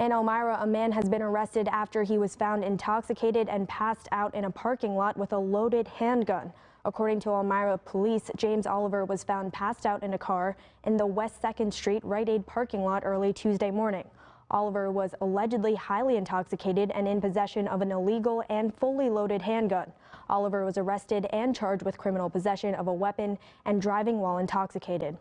In Elmira, a man has been arrested after he was found intoxicated and passed out in a parking lot with a loaded handgun. According to Elmira police, James Oliver was found passed out in a car in the West 2nd Street Rite Aid parking lot early Tuesday morning. Oliver was allegedly highly intoxicated and in possession of an illegal and fully loaded handgun. Oliver was arrested and charged with criminal possession of a weapon and driving while intoxicated.